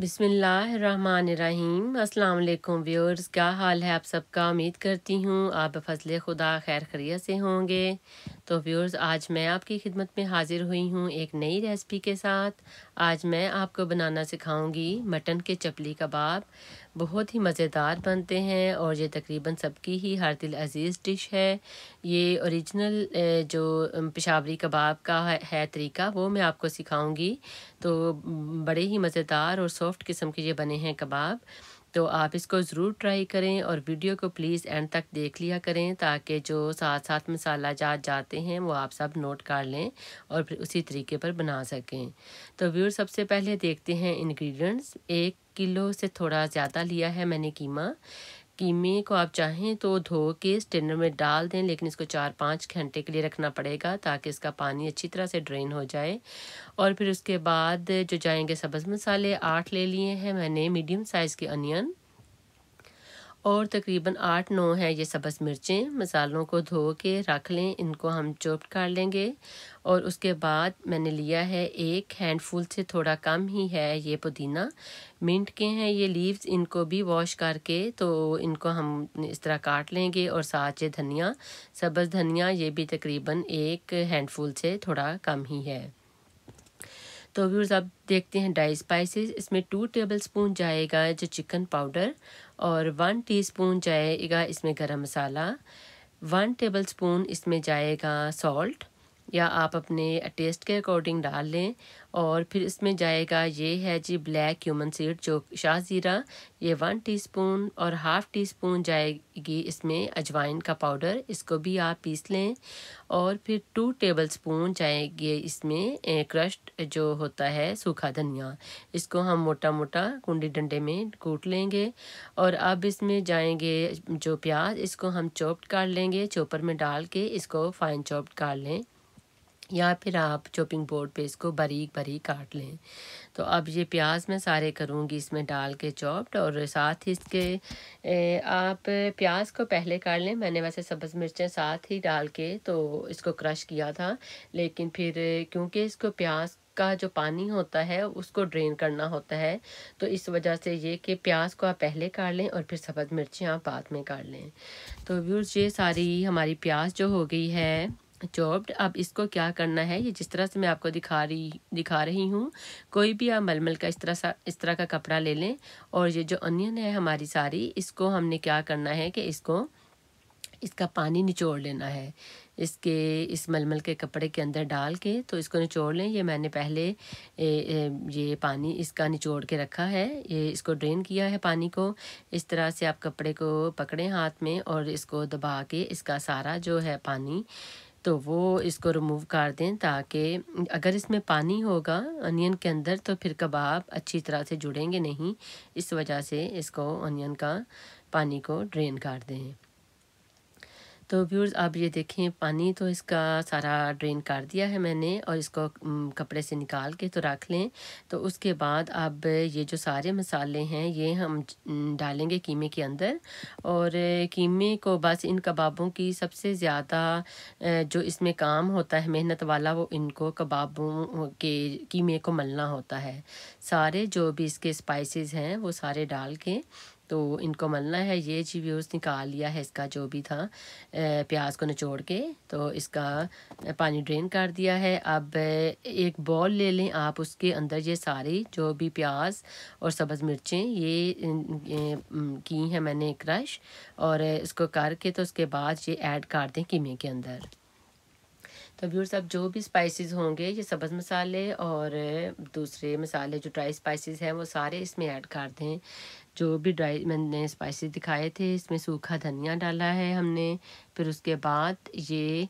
बिसमीम् अल्लाम व्यूअर्स क्या हाल है आप सबका उम्मीद करती हूँ आप फजल खुदा खैर खरिया से होंगे तो व्यूअर्स आज मैं आपकी खिदमत में हाज़िर हुई हूँ एक नई रेसिपी के साथ आज मैं आपको बनाना सिखाऊंगी मटन के चपली कबाब बहुत ही मज़ेदार बनते हैं और ये तकरीबन सबकी ही हर दिल अजीज़ डिश है ये ओरिजिनल जो पेशावरी कबाब का है तरीका वो मैं आपको सिखाऊंगी तो बड़े ही मज़ेदार और सॉफ्ट किस्म के ये बने हैं कबाब तो आप इसको ज़रूर ट्राई करें और वीडियो को प्लीज़ एंड तक देख लिया करें ताकि जो साथ साथ मसाला जात जाते हैं वो आप सब नोट कर लें और फिर उसी तरीके पर बना सकें तो व्यूर सबसे पहले देखते हैं इन्ग्रीडियंट्स एक किलो से थोड़ा ज़्यादा लिया है मैंने कीमा कीमे को आप चाहें तो धो के स्टेनर में डाल दें लेकिन इसको चार पाँच घंटे के लिए रखना पड़ेगा ताकि इसका पानी अच्छी तरह से ड्रेन हो जाए और फिर उसके बाद जो जाएंगे सब्ज़ मसाले आठ ले लिए हैं मैंने मीडियम साइज़ के अनियन और तकरीबन आठ नौ हैं ये सब्ज़ मिर्चें मसालों को धो के रख लें इनको हम चोप्ट कर लेंगे और उसके बाद मैंने लिया है एक हैंडफुल से थोड़ा कम ही है ये पुदीना मिंट के हैं ये लीव्स इनको भी वॉश करके तो इनको हम इस तरह काट लेंगे और साथ ये धनिया सब्ज़ धनिया ये भी तकरीबन एक हैंडफुल से थोड़ा कम ही है तो व्यूर्स अब देखते हैं डाई स्पाइसेस इसमें टू टेबल स्पून जाएगा जो चिकन पाउडर और वन टीस्पून जाएगा इसमें गरम मसाला वन टेबल स्पून इसमें जाएगा सॉल्ट या आप अपने टेस्ट के अकॉर्डिंग डाल लें और फिर इसमें जाएगा ये है जी ब्लैक ह्यूमन सीड जो शाह ज़ीरा ये वन टीस्पून और हाफ़ टी स्पून जाएगी इसमें अजवाइन का पाउडर इसको भी आप पीस लें और फिर टू टेबल स्पून जाएगी इसमें क्रश्ड जो होता है सूखा धनिया इसको हम मोटा मोटा कुंडी डंडे में कूट लेंगे और अब इसमें जाएंगे जो प्याज इसको हम चॉप्ड काट लेंगे चॉपर में डाल के इसको फाइन चॉप्ड काट लें या फिर आप चॉपिंग बोर्ड पे इसको बारीक बारीक काट लें तो अब ये प्याज मैं सारे करूँगी इसमें डाल के चॉप्ड और साथ ही इसके ए, आप प्याज को पहले काट लें मैंने वैसे सब्ज़ मिर्चें साथ ही डाल के तो इसको क्रश किया था लेकिन फिर क्योंकि इसको प्याज का जो पानी होता है उसको ड्रेन करना होता है तो इस वजह से ये कि प्याज को आप पहले काट लें और फिर सब्ज़ मिर्चें आप बाद में काट लें तो व्यूर्स ये सारी हमारी प्याज जो हो गई है चॉप्ड अब इसको क्या करना है ये जिस तरह से मैं आपको दिखा रही दिखा रही हूँ कोई भी आप मलमल का इस तरह सा इस तरह का कपड़ा ले लें और ये जो अनियन है हमारी सारी इसको हमने क्या करना है कि इसको इसका पानी निचोड़ लेना है इसके इस मलमल के कपड़े के अंदर डाल के तो इसको निचोड़ लें ये मैंने पहले ए, ए, ये पानी इसका निचोड़ के रखा है ये इसको ड्रेन किया है पानी को इस तरह से आप कपड़े को पकड़ें हाथ में और इसको दबा के इसका सारा जो है पानी तो वो इसको रिमूव कर दें ताकि अगर इसमें पानी होगा अनियन के अंदर तो फिर कबाब अच्छी तरह से जुड़ेंगे नहीं इस वजह से इसको अनियन का पानी को ड्रेन कर दें तो व्यूर्स आप ये देखें पानी तो इसका सारा ड्रेन कर दिया है मैंने और इसको कपड़े से निकाल के तो रख लें तो उसके बाद अब ये जो सारे मसाले हैं ये हम डालेंगे कीमे के अंदर और कीमे को बस इन कबाबों की सबसे ज़्यादा जो इसमें काम होता है मेहनत वाला वो इनको कबाबों के कीमे को मलना होता है सारे जो भी इसके स्पाइसेस हैं वो सारे डाल के तो इनको मलना है ये जी व्यूज़ निकाल लिया है इसका जो भी था प्याज को निचोड़ के तो इसका पानी ड्रेन कर दिया है अब एक बॉल ले लें आप उसके अंदर ये सारी जो भी प्याज और सब्ज़ मिर्चें ये की हैं मैंने क्रश और इसको करके तो उसके बाद ये ऐड कर दें कीमे के अंदर तो व्यूर्स आप जो भी स्पाइसेस होंगे ये सब्ज़ मसाले और दूसरे मसाले जो ड्राई स्पाइसेस हैं वो सारे इसमें ऐड कर दें जो भी ड्राई मैंने स्पाइसेस दिखाए थे इसमें सूखा धनिया डाला है हमने फिर उसके बाद ये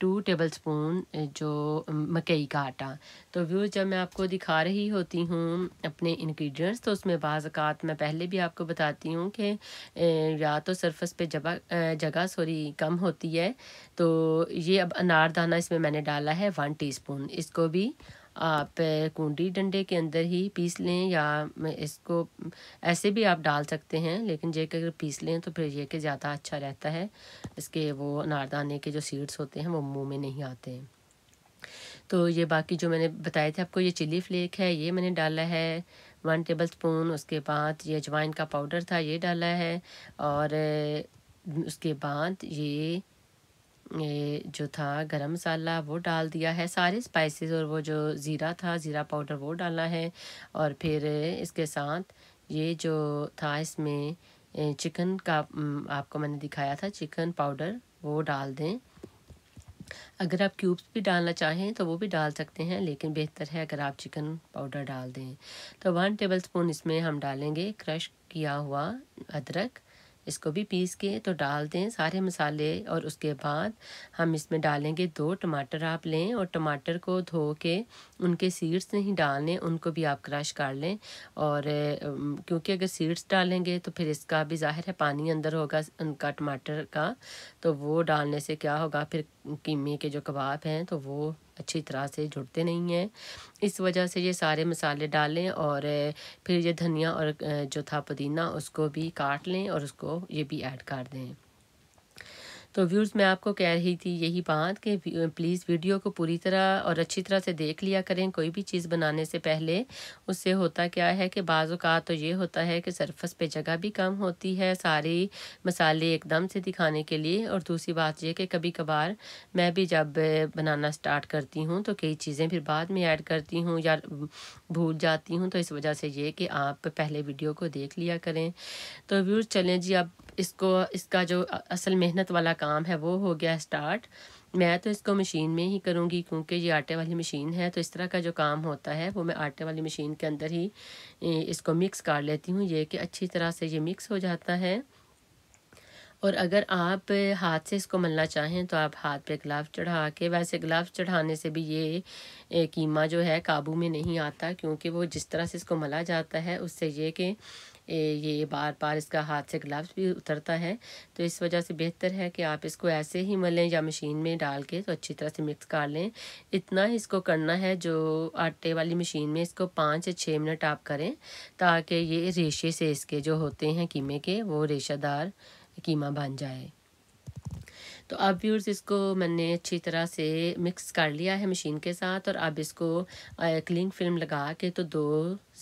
टू टेबल स्पून जो मकई का आटा तो व्यूज़ जब मैं आपको दिखा रही होती हूँ अपने इन्ग्रीडियंट्स तो उसमें बाज़ात मैं पहले भी आपको बताती हूँ कि या तो सरफस पे जगह जगह सॉरी कम होती है तो ये अब अनारदाना इसमें मैंने डाला है वन टीस्पून इसको भी आप कुंडी डंडे के अंदर ही पीस लें या इसको ऐसे भी आप डाल सकते हैं लेकिन जे के अगर पीस लें तो फिर ये के ज़्यादा अच्छा रहता है इसके वो अनारदाने के जो सीड्स होते हैं वो मुंह में नहीं आते हैं तो ये बाकी जो मैंने बताए थे आपको ये चिली फ्लेक है ये मैंने डाला है वन टेबल स्पून उसके बाद ये अजवाइन का पाउडर था ये डाला है और उसके बाद ये ये जो था गरम मसाला वो डाल दिया है सारे स्पाइसेस और वो जो ज़ीरा था ज़ीरा पाउडर वो डाला है और फिर इसके साथ ये जो था इसमें चिकन का आपको मैंने दिखाया था चिकन पाउडर वो डाल दें अगर आप क्यूब्स भी डालना चाहें तो वो भी डाल सकते हैं लेकिन बेहतर है अगर आप चिकन पाउडर डाल दें तो वन टेबल स्पून इसमें हम डालेंगे क्रश किया हुआ अदरक इसको भी पीस के तो डाल दें सारे मसाले और उसके बाद हम इसमें डालेंगे दो टमाटर आप लें और टमाटर को धो के उनके सीड्स नहीं डालने उनको भी आप क्रश कर लें और क्योंकि अगर सीड्स डालेंगे तो फिर इसका भी ज़ाहिर है पानी अंदर होगा उनका टमाटर का तो वो डालने से क्या होगा फिर कीमे के जो कबाब हैं तो वो अच्छी तरह से जुड़ते नहीं हैं इस वजह से ये सारे मसाले डालें और फिर ये धनिया और जो था पुदीना उसको भी काट लें और उसको ये भी ऐड कर दें तो व्यूर्स मैं आपको कह रही थी यही बात कि प्लीज़ वीडियो को पूरी तरह और अच्छी तरह से देख लिया करें कोई भी चीज़ बनाने से पहले उससे होता क्या है कि बाज़ात तो ये होता है कि सरफस पे जगह भी कम होती है सारे मसाले एकदम से दिखाने के लिए और दूसरी बात यह कि कभी कभार मैं भी जब बनाना स्टार्ट करती हूँ तो कई चीज़ें फिर बाद में ऐड करती हूँ या भूल जाती हूँ तो इस वजह से ये कि आप पहले वीडियो को देख लिया करें तो व्यूर्स चलें जी अब इसको इसका जो असल मेहनत वाला काम है वो हो गया स्टार्ट मैं तो इसको मशीन में ही करूँगी क्योंकि ये आटे वाली मशीन है तो इस तरह का जो काम होता है वो मैं आटे वाली मशीन के अंदर ही इसको मिक्स कर लेती हूँ ये कि अच्छी तरह से ये मिक्स हो जाता है और अगर आप हाथ से इसको मलना चाहें तो आप हाथ पे ग्लाव चढ़ा के वैसे ग्लाव चढ़ाने से भी ये कीमा जो है काबू में नहीं आता क्योंकि वो जिस तरह से इसको मला जाता है उससे ये कि ये बार बार इसका हाथ से ग्लव्स भी उतरता है तो इस वजह से बेहतर है कि आप इसको ऐसे ही मलें या मशीन में डाल के तो अच्छी तरह से मिक्स कर लें इतना ही इसको करना है जो आटे वाली मशीन में इसको पाँच या छः मिनट आप करें ताकि ये रेशे से इसके जो होते हैं कीमे के वो रेशादार कीमा बन जाए तो अब व्यूर्स इसको मैंने अच्छी तरह से मिक्स कर लिया है मशीन के साथ और अब इसको क्लिंग फिल्म लगा के तो दो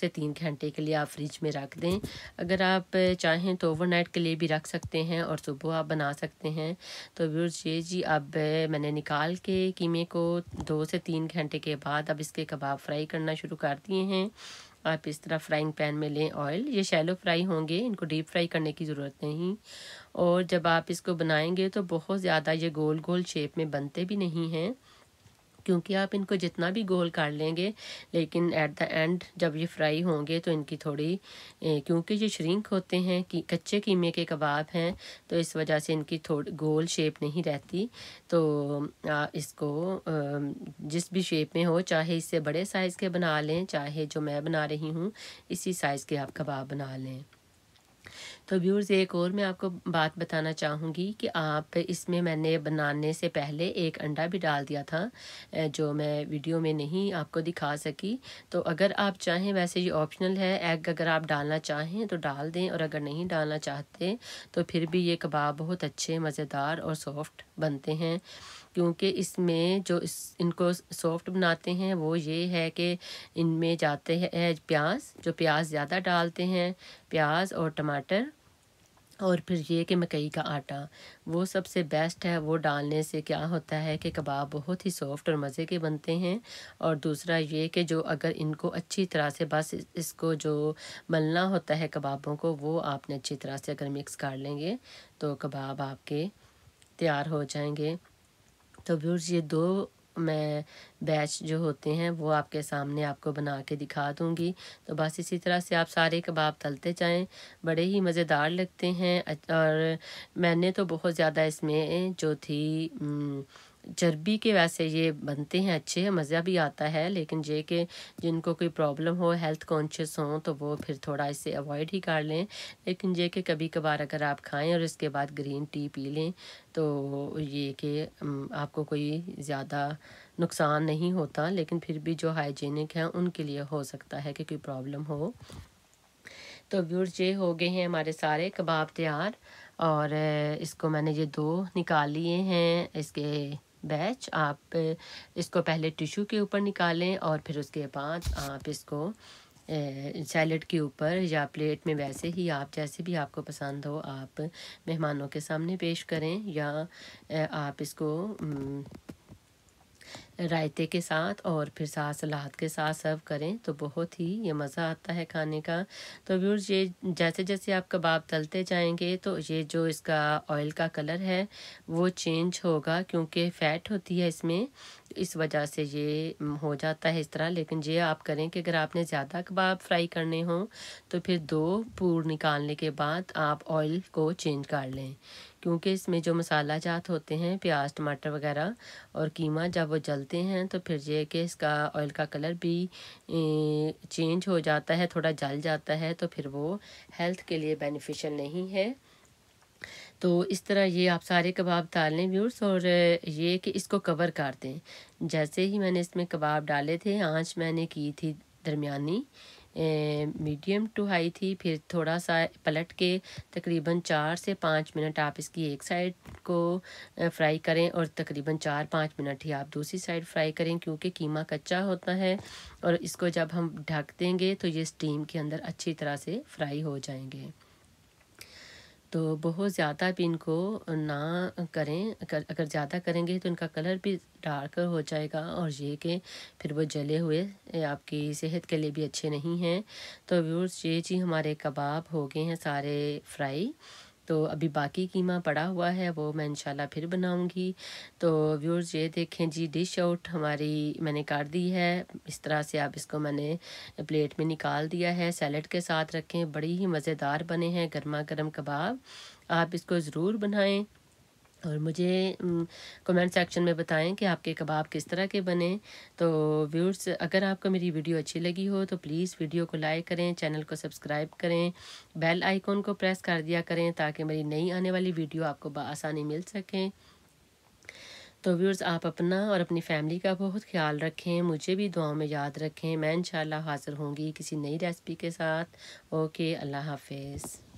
से तीन घंटे के लिए आप फ्रिज में रख दें अगर आप चाहें तो ओवरनाइट के लिए भी रख सकते हैं और सुबह आप बना सकते हैं तो व्यूर्स ये जी अब मैंने निकाल के कीमे को दो से तीन घंटे के बाद अब इसके कबाब फ्राई करना शुरू कर दिए हैं आप इस तरह फ्राइंग पैन में लें ऑयल ये शैलो फ्राई होंगे इनको डीप फ्राई करने की ज़रूरत नहीं और जब आप इसको बनाएंगे तो बहुत ज़्यादा ये गोल गोल शेप में बनते भी नहीं हैं क्योंकि आप इनको जितना भी गोल काट लेंगे लेकिन एट द एंड जब ये फ्राई होंगे तो इनकी थोड़ी ए, क्योंकि ये श्रिंक होते हैं कि कच्चे कीमे के कबाब हैं तो इस वजह से इनकी थोड़ी गोल शेप नहीं रहती तो आ, इसको जिस भी शेप में हो चाहे इससे बड़े साइज़ के बना लें चाहे जो मैं बना रही हूँ इसी साइज़ के आप कबाब बना लें तो व्यूर्स एक और मैं आपको बात बताना चाहूँगी कि आप इसमें मैंने बनाने से पहले एक अंडा भी डाल दिया था जो मैं वीडियो में नहीं आपको दिखा सकी तो अगर आप चाहें वैसे ये ऑप्शनल है एग अगर आप डालना चाहें तो डाल दें और अगर नहीं डालना चाहते तो फिर भी ये कबाब बहुत अच्छे मज़ेदार और सॉफ्ट बनते हैं क्योंकि इसमें जो इस इनको सॉफ्ट बनाते हैं वो ये है कि इनमें जाते हैं प्याज जो प्याज ज़्यादा डालते हैं प्याज और टमाटर और फिर ये कि मकई का आटा वो सबसे बेस्ट है वो डालने से क्या होता है कि कबाब बहुत ही सॉफ्ट और मज़े के बनते हैं और दूसरा ये कि जो अगर इनको अच्छी तरह से बस इसको जो मलना होता है कबाबों को वो आपने अच्छी तरह से अगर मिक्स कर लेंगे तो कबाब आपके तैयार हो जाएंगे तो व्यूर्स ये दो मैं बैच जो होते हैं वो आपके सामने आपको बना के दिखा दूंगी तो बस इसी तरह से आप सारे कबाब तलते जाएं बड़े ही मज़ेदार लगते हैं और मैंने तो बहुत ज़्यादा इसमें जो थी चर्बी के वैसे ये बनते हैं अच्छे हैं मज़ा भी आता है लेकिन ये कि जिनको कोई प्रॉब्लम हो हेल्थ कॉन्शियस हो तो वो फिर थोड़ा इसे अवॉइड ही कर लें लेकिन ये कि कभी कभार अगर आप खाएं और इसके बाद ग्रीन टी पी लें तो ये कि आपको कोई ज़्यादा नुकसान नहीं होता लेकिन फिर भी जो हाइजीनिक हैं उनके लिए हो सकता है कि कोई प्रॉब्लम हो तो व्यूर्स ये हो गए हैं हमारे सारे कबाब तैयार और इसको मैंने ये दो निकाल लिए हैं इसके बैच आप इसको पहले टिशू के ऊपर निकालें और फिर उसके बाद आप इसको सैलड के ऊपर या प्लेट में वैसे ही आप जैसे भी आपको पसंद हो आप मेहमानों के सामने पेश करें या आप इसको रायते के साथ और फिर साथ सलाद के साथ सर्व करें तो बहुत ही ये मज़ा आता है खाने का तो व्यूर्स ये जैसे जैसे आप कबाब तलते जाएंगे तो ये जो इसका ऑयल का कलर है वो चेंज होगा क्योंकि फ़ैट होती है इसमें इस वजह से ये हो जाता है इस तरह लेकिन ये आप करें कि अगर आपने ज़्यादा कबाब फ्राई करने हों तो फिर दो पूर निकालने के बाद आप ऑयल को चेंज कर लें क्योंकि इसमें जो मसाला जात होते हैं प्याज टमाटर वगैरह और कीमा जब वो जल लेते हैं तो फिर ये कि इसका ऑयल का कलर भी चेंज हो जाता है थोड़ा जल जाता है तो फिर वो हेल्थ के लिए बेनिफिशियल नहीं है तो इस तरह ये आप सारे कबाब डाल लें व्यूर्स और ये कि इसको कवर कर दें जैसे ही मैंने इसमें कबाब डाले थे आँच मैंने की थी दरमिया मीडियम टू हाई थी फिर थोड़ा सा पलट के तकरीबन चार से पाँच मिनट आप इसकी एक साइड को फ्राई करें और तकरीबन चार पाँच मिनट ही आप दूसरी साइड फ्राई करें क्योंकि कीमा कच्चा होता है और इसको जब हम ढक देंगे तो ये स्टीम के अंदर अच्छी तरह से फ्राई हो जाएंगे तो बहुत ज़्यादा भी इनको ना करें अगर अगर ज़्यादा करेंगे तो इनका कलर भी डार्क हो जाएगा और ये कि फिर वो जले हुए आपकी सेहत के लिए भी अच्छे नहीं हैं तो व्यूर्स ये जी हमारे कबाब हो गए हैं सारे फ्राई तो अभी बाकी कीमा पड़ा हुआ है वो मैं इंशाल्लाह फिर बनाऊंगी तो व्यूर्स ये देखें जी डिश आउट हमारी मैंने काट दी है इस तरह से आप इसको मैंने प्लेट में निकाल दिया है सैलड के साथ रखें बड़ी ही मज़ेदार बने हैं गर्मा गर्म कबाब आप इसको ज़रूर बनाएं और मुझे कमेंट सेक्शन में बताएं कि आपके कबाब किस तरह के बने तो व्यूर्स अगर आपको मेरी वीडियो अच्छी लगी हो तो प्लीज़ वीडियो को लाइक करें चैनल को सब्सक्राइब करें बेल आइकॉन को प्रेस कर दिया करें ताकि मेरी नई आने वाली वीडियो आपको आसानी मिल सकें तो व्यूर्स आप अपना और अपनी फैमिली का बहुत ख्याल रखें मुझे भी दुआओं में याद रखें मैं इंशाल्लाह हाज़िर होंगी किसी नई रेसिपी के साथ ओके अल्लाह हाफिज़